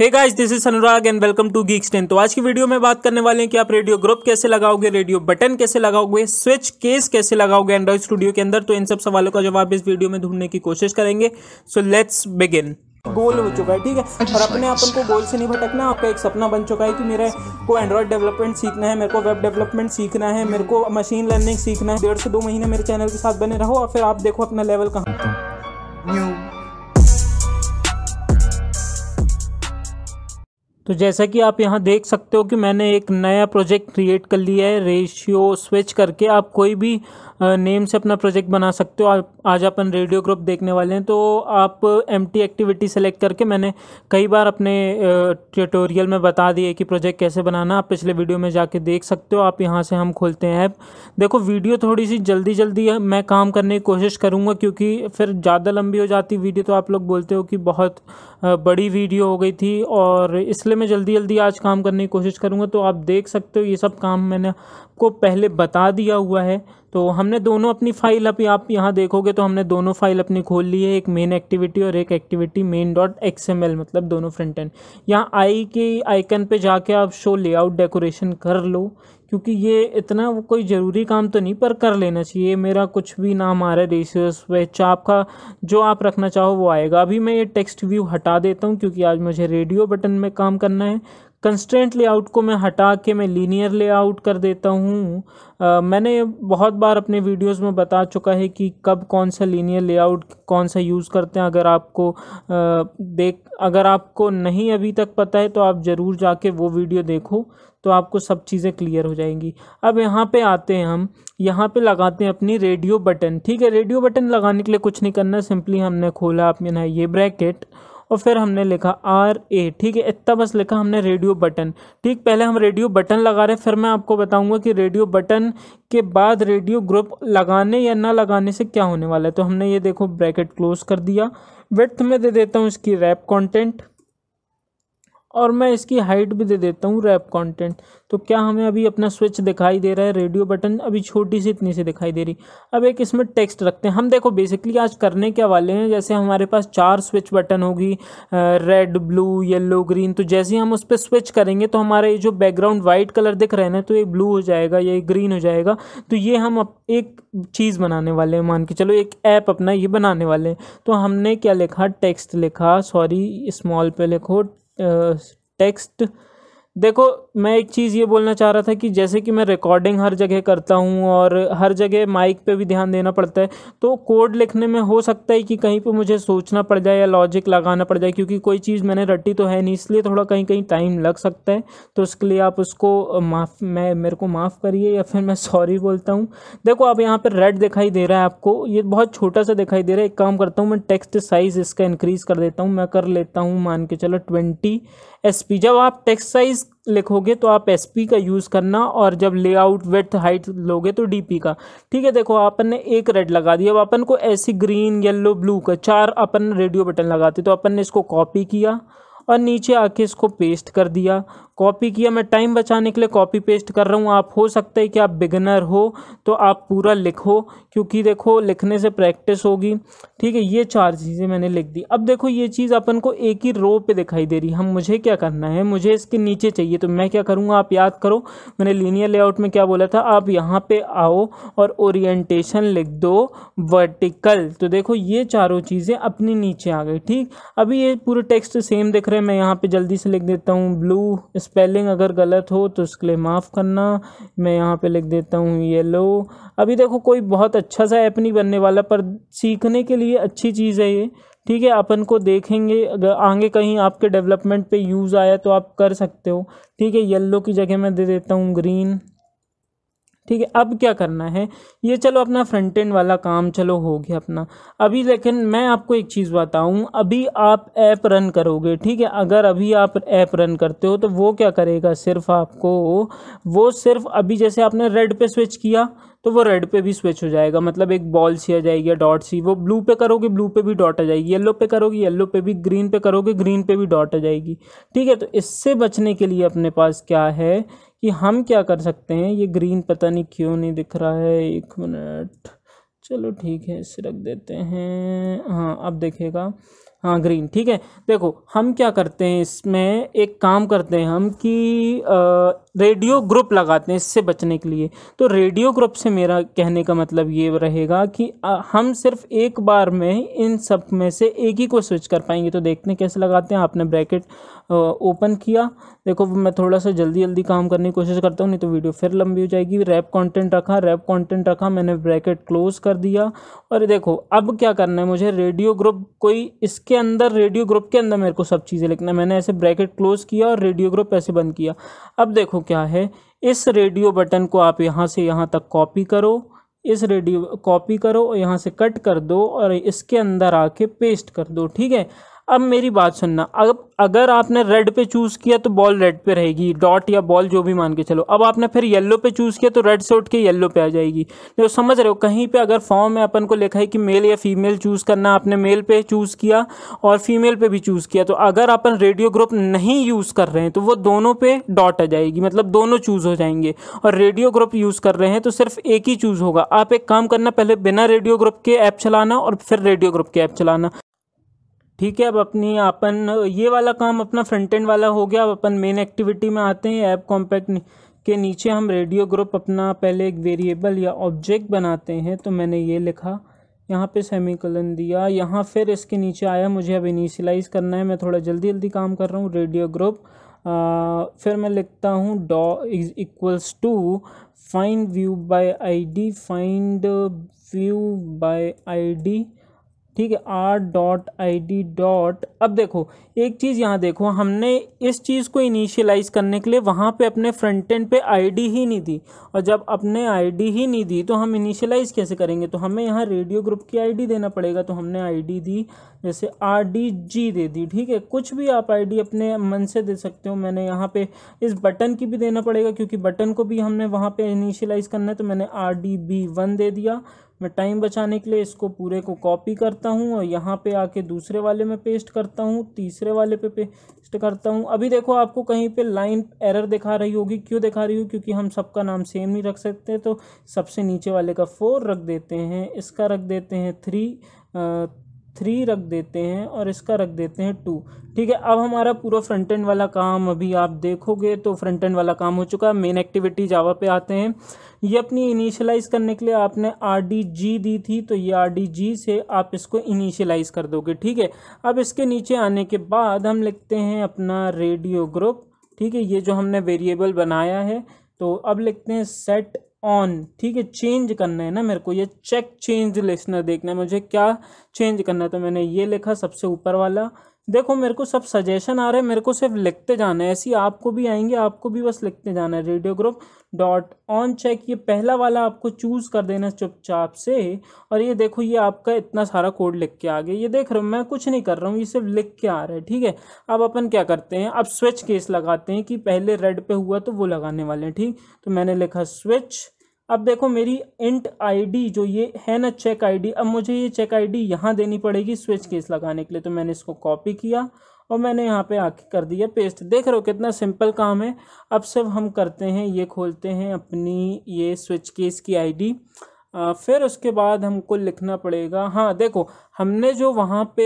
Hey guys this is Anurag and welcome to geeks ten तो आज की वीडियो में बात करने वाले हैं कि आप रेडियो ग्रुप कैसे लगाओगे रेडियो बटन कैसे लगाओगे स्विच केस कैसे लगाओगे एंड्रॉइड स्टूडियो के अंदर तो इन सब सवालों का जवाब इस वीडियो में ढूंढने की कोशिश करेंगे सो लेट्स बिगिन गोल हो चुका है ठीक है और अच्छा। अपने आप को गोल से नहीं भटकना आपका एक सपना बन चुका है कि मेरे को एंड्रॉइड डेवलपमेंट सीखना है मेरे को वेब डेवलपमेंट सीखना है मेरे को मशीन लर्निंग सीखना है डेढ़ से दो महीने मेरे चैनल के साथ बने रहो और फिर आप देखो अपना लेवल कहाँ तो जैसा कि आप यहाँ देख सकते हो कि मैंने एक नया प्रोजेक्ट क्रिएट कर लिया है रेशियो स्विच करके आप कोई भी नेम से अपना प्रोजेक्ट बना सकते हो आज अपन रेडियो ग्रुप देखने वाले हैं तो आप एम एक्टिविटी सेलेक्ट करके मैंने कई बार अपने ट्यूटोरियल में बता दिए कि प्रोजेक्ट कैसे बनाना आप पिछले वीडियो में जाके देख सकते हो आप यहाँ से हम खोलते हैं ऐप देखो वीडियो थोड़ी सी जल्दी जल्दी मैं काम करने की कोशिश करूँगा क्योंकि फिर ज़्यादा लंबी हो जाती वीडियो तो आप लोग बोलते हो कि बहुत बड़ी वीडियो हो गई थी और इसलिए मैं जल्दी जल्दी आज काम करने की कोशिश करूँगा तो आप देख सकते हो ये सब काम मैंने आपको पहले बता दिया हुआ है तो हमने दोनों अपनी फाइल अभी आप यहाँ देखोगे तो हमने दोनों फाइल अपनी खोल ली है एक मेन एक्टिविटी और एक activity main dot X M L मतलब दोनों फ्रंट एंड यहाँ आई के आइकन पे जाके आप शो लेआउट डेकोरेशन कर लो क्योंकि ये इतना वो कोई ज़रूरी काम तो नहीं पर कर लेना चाहिए मेरा कुछ भी नाम आ रहा है वह वेच आपका जो आप रखना चाहो वो आएगा अभी मैं ये टेक्स्ट व्यू हटा देता हूँ क्योंकि आज मुझे रेडियो बटन में काम करना है कंस्टेंट लेआउट को मैं हटा के मैं लीनियर लेआउट कर देता हूँ मैंने बहुत बार अपने वीडियोस में बता चुका है कि कब कौन सा लीनियर लेआउट कौन सा यूज़ करते हैं अगर आपको आ, देख अगर आपको नहीं अभी तक पता है तो आप ज़रूर जाके वो वीडियो देखो तो आपको सब चीज़ें क्लियर हो जाएंगी अब यहाँ पे आते हैं हम यहाँ पे लगाते हैं अपनी रेडियो बटन ठीक है रेडियो बटन लगाने के लिए कुछ नहीं करना सिंपली हमने खोला अपने ये ब्रैकेट और फिर हमने लिखा आर ए ठीक है इतना बस लिखा हमने रेडियो बटन ठीक पहले हम रेडियो बटन लगा रहे फिर मैं आपको बताऊंगा कि रेडियो बटन के बाद रेडियो ग्रुप लगाने या ना लगाने से क्या होने वाला है तो हमने ये देखो ब्रैकेट क्लोज कर दिया विथ में दे देता हूँ इसकी रैप कॉन्टेंट और मैं इसकी हाइट भी दे देता हूँ रैप कंटेंट तो क्या हमें अभी अपना स्विच दिखाई दे रहा है रेडियो बटन अभी छोटी सी इतनी सी दिखाई दे रही अब एक इसमें टेक्स्ट रखते हैं हम देखो बेसिकली आज करने क्या वाले हैं जैसे हमारे पास चार स्विच बटन होगी रेड ब्लू येलो ग्रीन तो जैसे ही हम उस पर स्विच करेंगे तो हमारा ये जो बैकग्राउंड वाइट कलर दिख रहे ना तो ये ब्लू हो जाएगा या ग्रीन हो जाएगा तो ये हम एक चीज़ बनाने वाले हैं मान के चलो एक ऐप अपना ये बनाने वाले हैं तो हमने क्या लिखा टेक्स्ट लिखा सॉरी स्मॉल पे लिखो टेक्स्ट देखो मैं एक चीज़ ये बोलना चाह रहा था कि जैसे कि मैं रिकॉर्डिंग हर जगह करता हूँ और हर जगह माइक पे भी ध्यान देना पड़ता है तो कोड लिखने में हो सकता है कि कहीं पे मुझे सोचना पड़ जाए या लॉजिक लगाना पड़ जाए क्योंकि कोई चीज़ मैंने रटी तो है नहीं इसलिए थोड़ा कहीं कहीं टाइम लग सकता है तो उसके लिए आप उसको माफ़ मैं मेरे को माफ़ करिए या फिर मैं सॉरी बोलता हूँ देखो आप यहाँ पर रेड दिखाई दे रहा है आपको ये बहुत छोटा सा दिखाई दे रहा है एक काम करता हूँ मैं टेक्स्ट साइज़ इसका इंक्रीज़ कर देता हूँ मैं कर लेता हूँ मान के चलो ट्वेंटी एस जब आप टेक्स्ट साइज़ लिखोगे तो आप एस पी का यूज़ करना और जब लेआउट वेथ हाइट लोगे तो डी पी का ठीक है देखो अपन ने एक रेड लगा दिया अब अपन को ऐसी ग्रीन येल्लो ब्लू का चार अपन रेडियो बटन लगाते तो अपन ने इसको कॉपी किया और नीचे आके इसको पेस्ट कर दिया कॉपी किया मैं टाइम बचाने के लिए कॉपी पेस्ट कर रहा हूँ आप हो सकता है कि आप बिगनर हो तो आप पूरा लिखो क्योंकि देखो लिखने से प्रैक्टिस होगी ठीक है ये चार चीज़ें मैंने लिख दी अब देखो ये चीज़ अपन को एक ही रो पे दिखाई दे रही है हम मुझे क्या करना है मुझे इसके नीचे चाहिए तो मैं क्या करूँगा आप याद करो मैंने लीनियर लेआउट में क्या बोला था आप यहाँ पर आओ और ओरिएटेशन लिख दो वर्टिकल तो देखो ये चारों चीज़ें अपने नीचे आ गई ठीक अभी ये पूरे टेक्स्ट सेम दिख रहे हैं मैं यहाँ पर जल्दी से लिख देता हूँ ब्लू स्पेलिंग अगर गलत हो तो उसके लिए माफ़ करना मैं यहाँ पे लिख देता हूँ येलो अभी देखो कोई बहुत अच्छा सा ऐप नहीं बनने वाला पर सीखने के लिए अच्छी चीज़ है ये ठीक है अपन को देखेंगे अगर आगे कहीं आपके डेवलपमेंट पे यूज़ आया तो आप कर सकते हो ठीक है येल्लो की जगह मैं दे देता हूँ ग्रीन ठीक है अब क्या करना है ये चलो अपना फ्रंट एंड वाला काम चलो हो गया अपना अभी लेकिन मैं आपको एक चीज़ बताऊं अभी आप ऐप रन करोगे ठीक है अगर अभी आप ऐप रन करते हो तो वो क्या करेगा सिर्फ आपको वो सिर्फ अभी जैसे आपने रेड पे स्विच किया तो वो रेड पे भी स्विच हो जाएगा मतलब एक बॉल सी आ जाएगी डॉट सी वो ब्लू पे करोगे ब्लू पे भी डॉट आ जाएगी येलो पे करोगे येलो पे भी ग्रीन पे करोगे ग्रीन पे भी डॉट आ जाएगी ठीक है तो इससे बचने के लिए अपने पास क्या है कि हम क्या कर सकते हैं ये ग्रीन पता नहीं क्यों नहीं दिख रहा है एक मिनट चलो ठीक है इसे रख देते हैं हाँ अब देखेगा हाँ ग्रीन ठीक है देखो हम क्या करते हैं इसमें एक काम करते हैं हम कि रेडियो ग्रुप लगाते हैं इससे बचने के लिए तो रेडियो ग्रुप से मेरा कहने का मतलब ये रहेगा कि हम सिर्फ एक बार में इन सब में से एक ही को स्विच कर पाएंगे तो देखते हैं कैसे लगाते हैं आपने ब्रैकेट ओपन किया देखो मैं थोड़ा सा जल्दी जल्दी काम करने की कोशिश करता हूँ नहीं तो वीडियो फिर लंबी हो जाएगी रैप कॉन्टेंट रखा रैप कॉन्टेंट रखा मैंने ब्रैकेट क्लोज कर दिया और देखो अब क्या करना है मुझे रेडियो ग्रुप कोई इसके अंदर रेडियो ग्रुप के अंदर मेरे को सब चीज़ें लिखना है मैंने ऐसे ब्रैकेट क्लोज किया और रेडियो ग्रुप ऐसे बंद किया अब देखो क्या है इस रेडियो बटन को आप यहाँ से यहाँ तक कॉपी करो इस रेडियो कॉपी करो और यहाँ से कट कर दो और इसके अंदर आके पेस्ट कर दो ठीक है अब मेरी बात सुनना अब अगर आपने रेड पे चूज़ किया तो बॉल रेड पे रहेगी डॉट या बॉल जो भी मान के चलो अब आपने फिर येलो पे चूज़ किया तो रेड से उठ के येलो पे आ जाएगी जो समझ रहे हो कहीं पे अगर फॉर्म में अपन को लिखा है कि मेल या फीमेल चूज़ करना आपने मेल पे चूज़ किया और फीमेल पे भी चूज़ किया तो अगर अपन रेडियो ग्रुप नहीं यूज़ कर रहे हैं तो वो दोनों पे डॉट आ जाएगी मतलब दोनों चूज़ हो जाएंगे और रेडियो ग्रुप यूज़ कर रहे हैं तो सिर्फ एक ही चूज़ होगा आप एक काम करना पहले बिना रेडियो ग्रुप के ऐप चलाना और फिर रेडियो ग्रुप के ऐप चलाना ठीक है अब अपनी अपन ये वाला काम अपना फ्रंट एंड वाला हो गया अब अपन मेन एक्टिविटी में आते हैं ऐप कॉम्पैक्ट के नीचे हम रेडियो ग्रुप अपना पहले एक वेरिएबल या ऑब्जेक्ट बनाते हैं तो मैंने ये लिखा यहाँ पे सेमीकलन दिया यहाँ फिर इसके नीचे आया मुझे अब इनिशलाइज करना है मैं थोड़ा जल्दी जल्दी काम कर रहा हूँ रेडियो ग्रुप आ, फिर मैं लिखता हूँ dr is equals to find view by ID find view by ID ठीक है R dot I D dot अब देखो एक चीज़ यहाँ देखो हमने इस चीज़ को इनिशियलाइज़ करने के लिए वहाँ पे अपने फ्रंट एंड पे आईडी ही नहीं दी और जब अपने आईडी ही नहीं दी तो हम इनिशियलाइज़ कैसे करेंगे तो हमें यहाँ रेडियो ग्रुप की आईडी देना पड़ेगा तो हमने आईडी दी जैसे आर डी जी दे दी ठीक है कुछ भी आप आईडी अपने मन से दे सकते हो मैंने यहाँ पर इस बटन की भी देना पड़ेगा क्योंकि बटन को भी हमने वहाँ पर इनिशियलाइज़ करना है तो मैंने आर डी बी वन दे दिया मैं टाइम बचाने के लिए इसको पूरे को कॉपी करता हूँ और यहाँ पे आके दूसरे वाले में पेस्ट करता हूँ तीसरे वाले पे पेस्ट करता हूँ अभी देखो आपको कहीं पे लाइन एरर दिखा रही होगी क्यों दिखा रही होगी क्योंकि हम सबका नाम सेम नहीं रख सकते तो सबसे नीचे वाले का फोर रख देते हैं इसका रख देते हैं थ्री थ्री रख देते हैं और इसका रख देते हैं टू ठीक है अब हमारा पूरा फ्रंट एंड वाला काम अभी आप देखोगे तो फ्रंट एंड वाला काम हो चुका है मेन एक्टिविटी जावा पे आते हैं ये अपनी इनिशियलाइज़ करने के लिए आपने आर दी थी तो ये आर से आप इसको इनिशियलाइज़ कर दोगे ठीक है अब इसके नीचे आने के बाद हम लिखते हैं अपना रेडियो ग्रुप ठीक है ये जो हमने वेरिएबल बनाया है तो अब लिखते हैं सेट ऑन ठीक है चेंज करना है ना मेरे को ये चेक चेंज लिस्टनर देखना है मुझे क्या चेंज करना है तो मैंने ये लिखा सबसे ऊपर वाला देखो मेरे को सब सजेशन आ रहे हैं मेरे को सिर्फ लिखते जाना है ऐसी आपको भी आएंगे आपको भी बस लिखते जाना है radio group dot on check ये पहला वाला आपको चूज़ कर देना चुपचाप से और ये देखो ये आपका इतना सारा कोड लिख के आ गया ये देख रहा हूँ मैं कुछ नहीं कर रहा हूँ ये सिर्फ लिख के आ रहा है ठीक है अब अपन क्या करते हैं अब स्विच केस लगाते हैं कि पहले रेड पे हुआ तो वो लगाने वाले हैं ठीक तो मैंने लिखा स्विच अब देखो मेरी इंट आईडी जो ये है ना चेक आईडी अब मुझे ये चेक आईडी डी यहाँ देनी पड़ेगी स्विच केस लगाने के लिए तो मैंने इसको कॉपी किया और मैंने यहाँ पे आके कर दिया पेस्ट देख रहे हो कितना सिंपल काम है अब सब हम करते हैं ये खोलते हैं अपनी ये स्विच केस की आईडी फिर उसके बाद हमको लिखना पड़ेगा हाँ देखो हमने जो वहाँ पे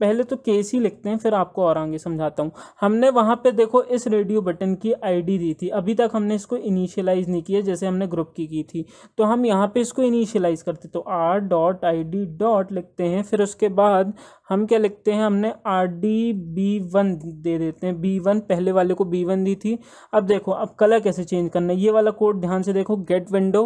पहले तो केस ही लिखते हैं फिर आपको और आगे समझाता हूँ हमने वहाँ पे देखो इस रेडियो बटन की आईडी दी थी अभी तक हमने इसको इनिशियलाइज़ नहीं किया जैसे हमने ग्रुप की की थी तो हम यहाँ पे इसको इनिशियलाइज़ करते तो R dot I D dot लिखते हैं फिर उसके बाद हम क्या लिखते हैं हमने आर डी बी वन दे देते हैं बी वन पहले वाले को बी वन दी थी अब देखो अब कलर कैसे चेंज करना है ये वाला कोड ध्यान से देखो get window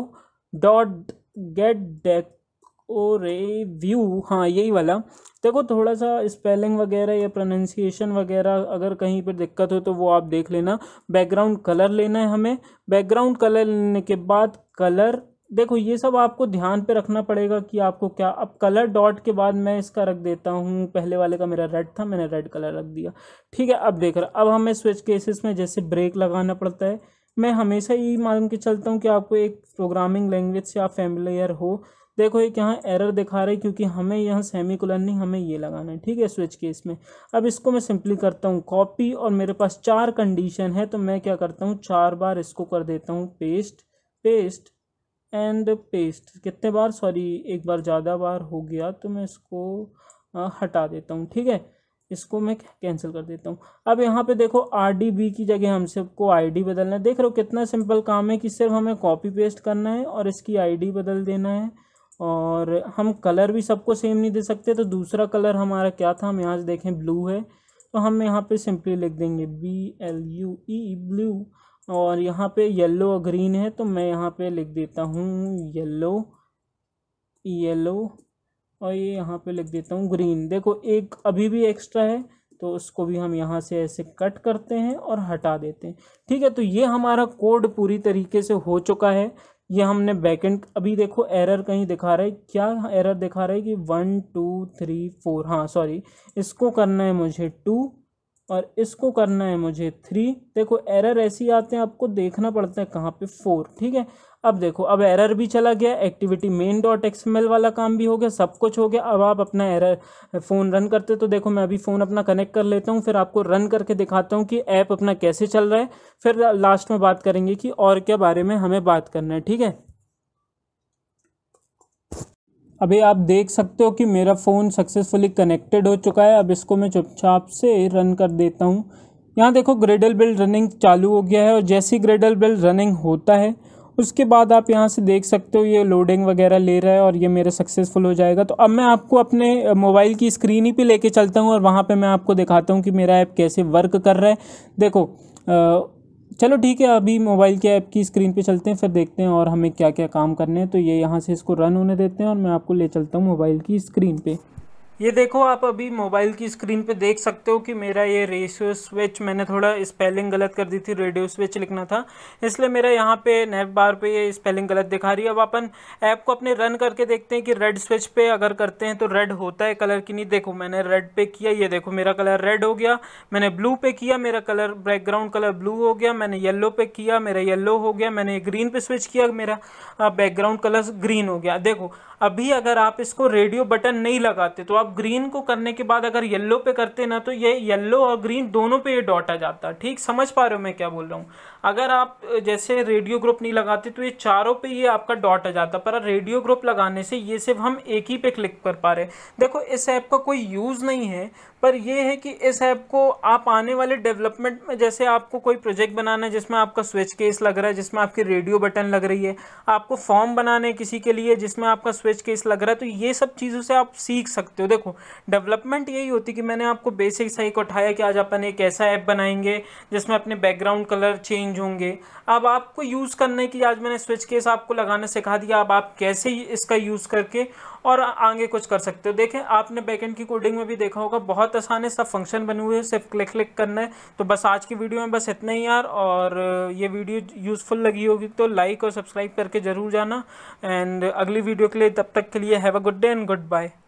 dot get decor view हाँ यही वाला देखो थोड़ा सा स्पेलिंग वगैरह या प्रोनाउंसिएशन वगैरह अगर कहीं पर दिक्कत हो तो वो आप देख लेना बैकग्राउंड कलर लेना है हमें बैकग्राउंड कलर लेने के बाद कलर देखो ये सब आपको ध्यान पे रखना पड़ेगा कि आपको क्या अब कलर डॉट के बाद मैं इसका रख देता हूँ पहले वाले का मेरा रेड था मैंने रेड कलर रख दिया ठीक है अब देख रहा अब हमें स्विच केसेस में जैसे ब्रेक लगाना पड़ता है मैं हमेशा यही मान के चलता हूँ कि आपको एक प्रोग्रामिंग लैंग्वेज से आप फैमिलियर हो देखो एक यहाँ एरर दिखा रहे क्योंकि हमें यहाँ सेमी कुलर नहीं हमें ये लगाना है ठीक है स्विच केस में अब इसको मैं सिंपली करता हूँ कॉपी और मेरे पास चार कंडीशन है तो मैं क्या करता हूँ चार बार इसको कर देता हूँ पेस्ट पेस्ट एंड पेस्ट कितने बार सॉरी एक बार ज़्यादा बार हो गया तो मैं इसको हटा देता हूँ ठीक है इसको मैं कैंसिल कर देता हूँ अब यहाँ पे देखो आर डी बी की जगह हम सबको आई डी बदलना है देख रहे हो कितना सिंपल काम है कि सिर्फ हमें कॉपी पेस्ट करना है और इसकी आई डी बदल देना है और हम कलर भी सबको सेम नहीं दे सकते तो दूसरा कलर हमारा क्या था हम यहाँ से देखें ब्लू है तो हम यहाँ पे सिंपली लिख देंगे B L U E blue और यहाँ पे येलो और ग्रीन है तो मैं यहाँ पे लिख देता हूँ येलो येलो और ये यहाँ पे लिख देता हूँ ग्रीन देखो एक अभी भी एक्स्ट्रा है तो उसको भी हम यहाँ से ऐसे कट करते हैं और हटा देते हैं ठीक है तो ये हमारा कोड पूरी तरीके से हो चुका है ये हमने बैकेंड अभी देखो एरर कहीं दिखा रहा है क्या एरर दिखा रहा है कि वन टू थ्री फोर हाँ सॉरी इसको करना है मुझे टू और इसको करना है मुझे थ्री देखो एरर ऐसी आते हैं आपको देखना पड़ता है कहाँ पे फोर ठीक है अब देखो अब एरर भी चला गया एक्टिविटी मेन डॉट एल वाला काम भी हो गया सब कुछ हो गया अब आप अपना एरर फ़ोन रन करते तो देखो मैं अभी फ़ोन अपना कनेक्ट कर लेता हूँ फिर आपको रन करके दिखाता हूँ कि ऐप अपना कैसे चल रहा है फिर लास्ट में बात करेंगे कि और क्या बारे में हमें बात करना है ठीक है अभी आप देख सकते हो कि मेरा फ़ोन सक्सेसफुली कनेक्टेड हो चुका है अब इसको मैं चुपचाप से रन कर देता हूँ यहाँ देखो ग्रेडल बिल रनिंग चालू हो गया है और जैसे ही ग्रेडल बिल रनिंग होता है उसके बाद आप यहाँ से देख सकते हो ये लोडिंग वगैरह ले रहा है और ये मेरा सक्सेसफुल हो जाएगा तो अब मैं आपको अपने मोबाइल की स्क्रीन ही पे लेके चलता हूँ और वहाँ पे मैं आपको दिखाता हूँ कि मेरा ऐप कैसे वर्क कर रहा है देखो चलो ठीक है अभी मोबाइल के ऐप की स्क्रीन पे चलते हैं फिर देखते हैं और हमें क्या क्या काम करने हैं तो ये यहाँ से इसको रन होने देते हैं और मैं आपको ले चलता हूँ मोबाइल की स्क्रीन पर ये देखो आप अभी मोबाइल की स्क्रीन पे देख सकते हो कि मेरा ये रेशियो स्विच मैंने थोड़ा स्पेलिंग गलत कर दी थी रेडियो स्विच लिखना था इसलिए मेरा यहाँ पे नेव बार पे ये स्पेलिंग गलत दिखा रही है अब अपन ऐप को अपने रन करके देखते हैं कि रेड स्विच पे अगर करते हैं तो रेड होता है कलर की नहीं देखो मैंने रेड पे किया ये देखो मेरा कलर रेड हो गया मैंने ब्लू पे किया मेरा कलर बैकग्राउंड कलर ब्लू हो गया मैंने येलो पे किया मेरा येल्लो हो गया मैंने ग्रीन पे स्विच किया मेरा बैकग्राउंड कलर ग्रीन हो गया देखो अभी अगर आप इसको रेडियो बटन नहीं लगाते तो आप ग्रीन को करने के बाद अगर येल्लो पे करते ना तो ये येल्लो और ग्रीन दोनों पे ये डॉट आ जाता ठीक समझ पा रहे हो मैं क्या बोल रहा हूँ अगर आप जैसे रेडियो ग्रुप नहीं लगाते तो ये चारों पे ये आपका डॉट आ जाता पर रेडियो ग्रुप लगाने से ये सिर्फ हम एक ही पे क्लिक कर पा रहे देखो इस ऐप का कोई यूज़ नहीं है पर यह है कि इस ऐप को आप आने वाले डेवलपमेंट में जैसे आपको कोई प्रोजेक्ट बनाना है जिसमें आपका स्विच केस लग रहा है जिसमें आपकी रेडियो बटन लग रही है आपको फॉर्म बनाना है किसी के लिए जिसमें आपका स्विच केस लग रहा है तो ये सब चीज़ों से आप सीख सकते हो देखो डेवलपमेंट यही होती कि मैंने आपको बेसिक सही को उठाया कि आज अपन एक ऐसा ऐप बनाएंगे जिसमें अपने बैकग्राउंड कलर चेंज चेंज होंगे अब आपको यूज़ करने की आज मैंने स्विच केस आपको लगाने सिखा दिया अब आप कैसे इसका यूज़ करके और आगे कुछ कर सकते हो देखें आपने बैकेंड की कोडिंग में भी देखा होगा बहुत आसान है सब फंक्शन बने हुए हैं सिर्फ क्लिक क्लिक करना है तो बस आज की वीडियो में बस इतना ही यार और ये वीडियो यूज़फुल लगी होगी तो लाइक और सब्सक्राइब करके ज़रूर जाना एंड अगली वीडियो के लिए तब तक के लिए have a good day and good bye